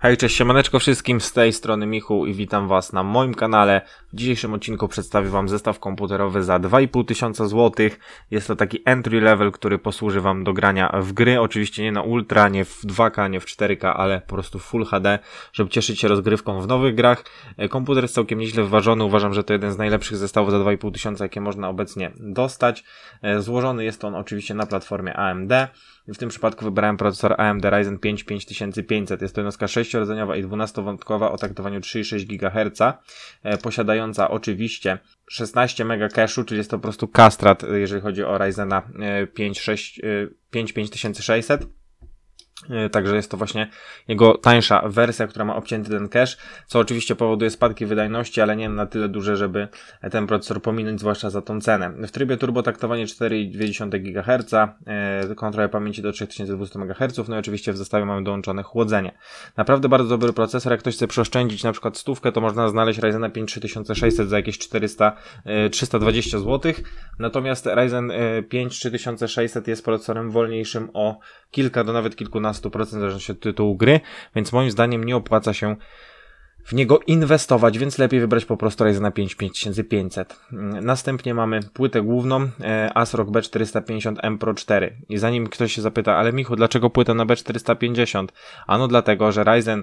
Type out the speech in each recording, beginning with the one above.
Hej, cześć, siemaneczko wszystkim, z tej strony Michu i witam was na moim kanale. W dzisiejszym odcinku przedstawię wam zestaw komputerowy za 2,5 tysiąca złotych. Jest to taki entry level, który posłuży wam do grania w gry, oczywiście nie na ultra, nie w 2K, nie w 4K, ale po prostu w Full HD, żeby cieszyć się rozgrywką w nowych grach. E, komputer jest całkiem nieźle wyważony, uważam, że to jeden z najlepszych zestawów za 2,5 tysiąca, jakie można obecnie dostać. E, złożony jest on oczywiście na platformie AMD. W tym przypadku wybrałem procesor AMD Ryzen 5 5500, jest to jednostka 6 6 i 12-wątkowa o taktowaniu 3,6 GHz, posiadająca oczywiście 16 mega cache'u, czyli jest to po prostu kastrat, e, jeżeli chodzi o Ryzena 5, 6, 55600 E, także jest to właśnie jego tańsza wersja, która ma obcięty ten cache, co oczywiście powoduje spadki wydajności, ale nie na tyle duże, żeby ten procesor pominąć, zwłaszcza za tą cenę. W trybie turbo taktowanie 4,2 GHz, e, kontrolę pamięci do 3200 MHz, no i oczywiście w zestawie mamy dołączone chłodzenie. Naprawdę bardzo dobry procesor, jak ktoś chce przeoszczędzić na przykład stówkę, to można znaleźć Ryzen 5 e 3600 za jakieś 400, 320 zł, natomiast Ryzen 5 3600 jest procesorem wolniejszym o kilka do nawet kilkunastu 100% zależności od tytułu gry, więc moim zdaniem nie opłaca się w niego inwestować, więc lepiej wybrać po prostu Ryzen 5 5500. Następnie mamy płytę główną e, ASRock B450M Pro 4. I zanim ktoś się zapyta, ale Michu, dlaczego płytę na B450? Ano dlatego, że Ryzen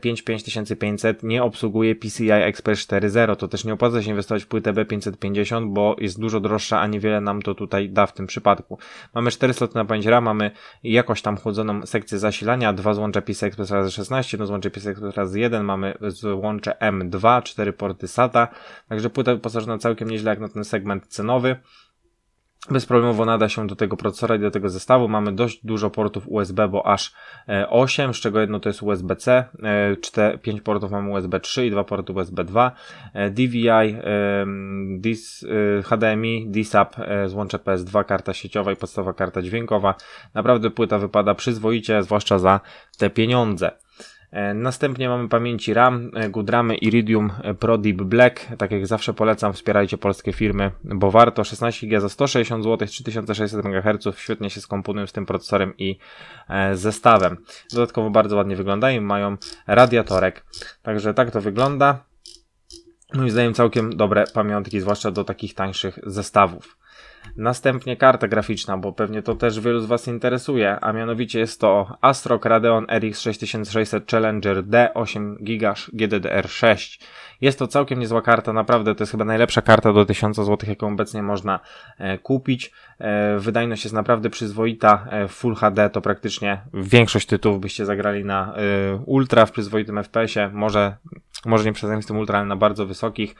5 e, 5500 nie obsługuje PCI Express 4.0, to też nie opłaca się inwestować w płytę B550, bo jest dużo droższa, a niewiele nam to tutaj da w tym przypadku. Mamy 4 sloty na pamięć RAM, mamy jakoś tam chłodzoną sekcję zasilania, dwa złącze PCI Express razy 16, jedno złącze PCI Express razy 1, mamy złącze M2, 4 porty SATA, także płyta wyposażona całkiem nieźle jak na ten segment cenowy. Bezproblemowo nada się do tego procesora i do tego zestawu. Mamy dość dużo portów USB, bo aż 8, e, z czego jedno to jest USB-C, 5 e, portów mamy USB 3 i 2 porty USB 2, e, DVI, DIS, HDMI, DSAP, złącze PS2, karta sieciowa i podstawowa karta dźwiękowa. Naprawdę płyta wypada przyzwoicie, zwłaszcza za te pieniądze. E, następnie mamy pamięci RAM, e, Goodramy Iridium e, Pro Deep Black. Tak jak zawsze polecam, wspierajcie polskie firmy, bo warto. 16 GB za 160 zł, 3600 MHz. Świetnie się skomponują z tym procesorem i zestawem. Dodatkowo bardzo ładnie wyglądają, mają radiatorek. Także tak to wygląda moim zdaniem całkiem dobre pamiątki, zwłaszcza do takich tańszych zestawów. Następnie karta graficzna, bo pewnie to też wielu z Was interesuje, a mianowicie jest to Astro Radeon RX 6600 Challenger D8 GB GDDR6. Jest to całkiem niezła karta, naprawdę to jest chyba najlepsza karta do 1000 zł, jaką obecnie można e, kupić. E, wydajność jest naprawdę przyzwoita, e, Full HD to praktycznie większość tytułów byście zagrali na Ultra w przyzwoitym FPS-ie, może może nie przesadzam z tym ultra, ale na bardzo wysokich.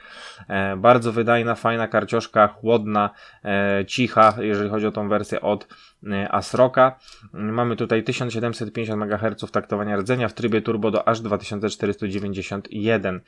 E, bardzo wydajna, fajna karcioszka, chłodna, e, cicha, jeżeli chodzi o tą wersję od Y, Asroka. Mamy tutaj 1750 MHz taktowania rdzenia w trybie turbo do aż 2491.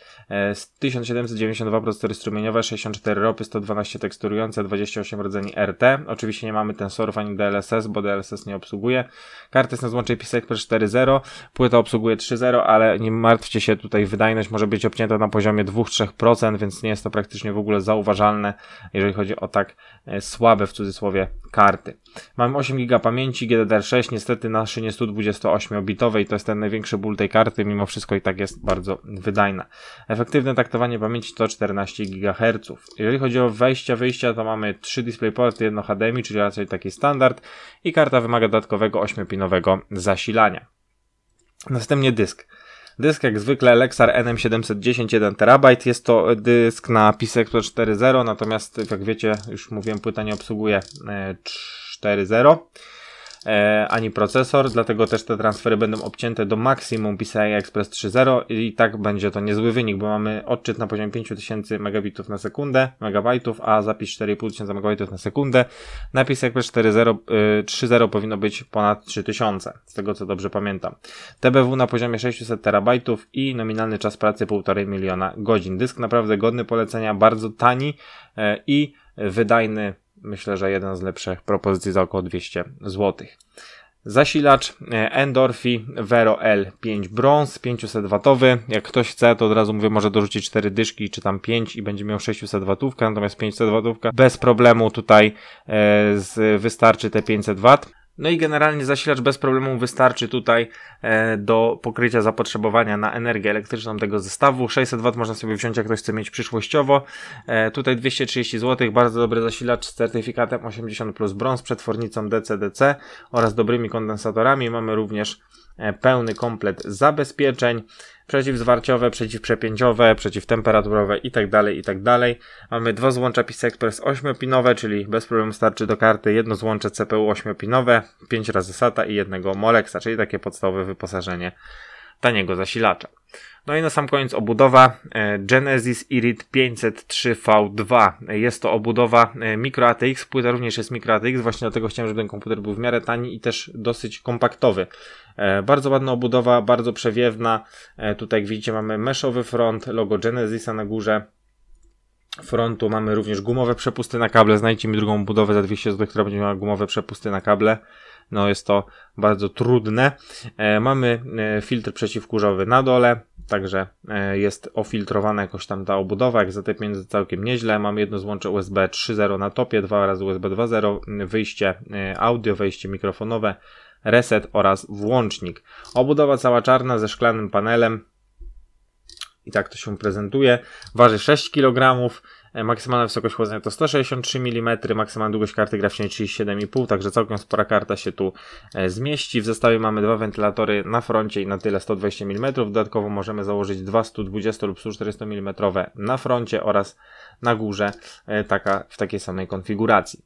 1792 procesory strumieniowe, 64 ropy, 112 teksturujące, 28 rdzeni RT. Oczywiście nie mamy tensorów ani DLSS, bo DLSS nie obsługuje. Karty jest na złącze PCIe 4.0, płyta obsługuje 3.0, ale nie martwcie się, tutaj wydajność może być obcięta na poziomie 2-3%, więc nie jest to praktycznie w ogóle zauważalne, jeżeli chodzi o tak e, słabe w cudzysłowie karty. Mamy 8 GB pamięci, GDDR6, niestety na szynie 128-bitowej, to jest ten największy ból tej karty, mimo wszystko i tak jest bardzo wydajna. Efektywne taktowanie pamięci to 14 GHz. Jeżeli chodzi o wejścia, wyjścia, to mamy 3 DisplayPorty, jedno HDMI, czyli raczej taki standard i karta wymaga dodatkowego 8-pinowego zasilania. Następnie dysk. Dysk jak zwykle Lexar NM710 1 TB. Jest to dysk na pisek 4.0, natomiast jak wiecie, już mówiłem, płyta nie obsługuje 3 e, 4.0 e, ani procesor, dlatego też te transfery będą obcięte do maksimum PCI Express 3.0 i tak będzie to niezły wynik, bo mamy odczyt na poziomie 5000 megabitów na sekundę, megabajtów, a zapis 4500 megabitów na sekundę. Napis Express 4.0, 3.0 y, powinno być ponad 3000, z tego co dobrze pamiętam. TBW na poziomie 600 terabajtów i nominalny czas pracy 1,5 miliona godzin. Dysk naprawdę godny polecenia, bardzo tani e, i wydajny myślę, że jeden z lepszych propozycji za około 200 zł. Zasilacz e, Endorfi Vero L5 Bronze, 500W. Jak ktoś chce, to od razu mówię, może dorzucić 4 dyszki, czy tam 5 i będzie miał 600W, natomiast 500W bez problemu tutaj e, z, wystarczy te 500W. No i generalnie zasilacz bez problemu wystarczy tutaj e, do pokrycia zapotrzebowania na energię elektryczną tego zestawu. 600W można sobie wziąć, jak ktoś chce mieć przyszłościowo. E, tutaj 230 zł, bardzo dobry zasilacz z certyfikatem 80 plus brąz, przetwornicą DCDC oraz dobrymi kondensatorami. Mamy również e, pełny komplet zabezpieczeń przeciwzwarciowe, przeciwprzepięciowe, przeciwtemperaturowe itd., tak itd. Tak Mamy dwa złącza PIS Express 8-pinowe, czyli bez problemu starczy do karty jedno złącze CPU 8-pinowe, 5 razy SATA i jednego Molexa, czyli takie podstawowe wyposażenie taniego zasilacza. No i na sam koniec obudowa e, Genesis Irid 503V2. Jest to obudowa e, microATX, płyta również jest microATX, właśnie dlatego chciałem, żeby ten komputer był w miarę tani i też dosyć kompaktowy. E, bardzo ładna obudowa, bardzo przewiewna. Tutaj jak widzicie mamy meszowy front, logo Genesisa na górze frontu mamy również gumowe przepusty na kable. Znajdźcie mi drugą budowę za 200 zł, która będzie miała gumowe przepusty na kable. No jest to bardzo trudne. E, mamy filtr przeciwkurzowy na dole. Także e, jest ofiltrowana jakoś tam ta obudowa, jak za te pieniądze całkiem nieźle. Mam jedno złącze USB 3.0 na topie, dwa razy USB 2.0, wyjście e, audio, wejście mikrofonowe, reset oraz włącznik. Obudowa cała czarna ze szklanym panelem. I tak to się prezentuje. Waży 6 kg. E, maksymalna wysokość chłodzenia to 163 mm, maksymalna długość karty graficznej 37,5, także całkiem spora karta się tu e, zmieści. W zestawie mamy dwa wentylatory na froncie i na tyle 120 mm. Dodatkowo możemy założyć dwa 120 lub 140 mm na froncie oraz na górze e, taka, w takiej samej konfiguracji.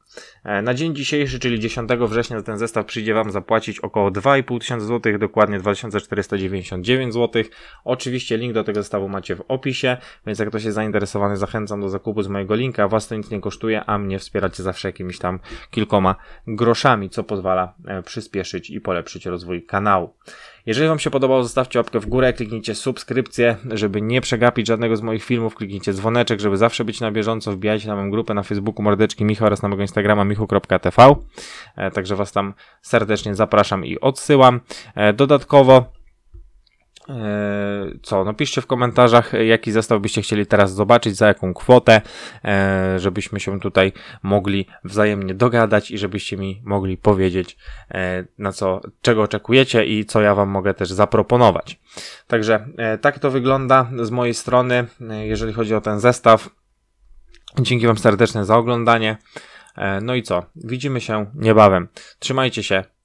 Na dzień dzisiejszy, czyli 10 września za ten zestaw przyjdzie Wam zapłacić około 2500 zł, dokładnie 2499 zł. Oczywiście link do tego zestawu macie w opisie, więc jak ktoś jest zainteresowany, zachęcam do zakupu blogu, z mojego linka. Was to nic nie kosztuje, a mnie wspieracie zawsze jakimiś tam kilkoma groszami, co pozwala e, przyspieszyć i polepszyć rozwój kanału. Jeżeli Wam się podobało, zostawcie łapkę w górę, kliknijcie subskrypcję, żeby nie przegapić żadnego z moich filmów, kliknijcie dzwoneczek, żeby zawsze być na bieżąco, wbijajcie na moją grupę na Facebooku Mordeczki Michał oraz na mojego Instagrama michu.tv, e, także Was tam serdecznie zapraszam i odsyłam. E, dodatkowo E, co, no piszcie w komentarzach, jaki zestaw byście chcieli teraz zobaczyć, za jaką kwotę, e, żebyśmy się tutaj mogli wzajemnie dogadać i żebyście mi mogli powiedzieć, e, na co, czego oczekujecie i co ja Wam mogę też zaproponować. Także tak to wygląda z mojej strony, jeżeli chodzi o ten zestaw. Dzięki Wam serdecznie za oglądanie. No i co? Widzimy się niebawem. Trzymajcie się.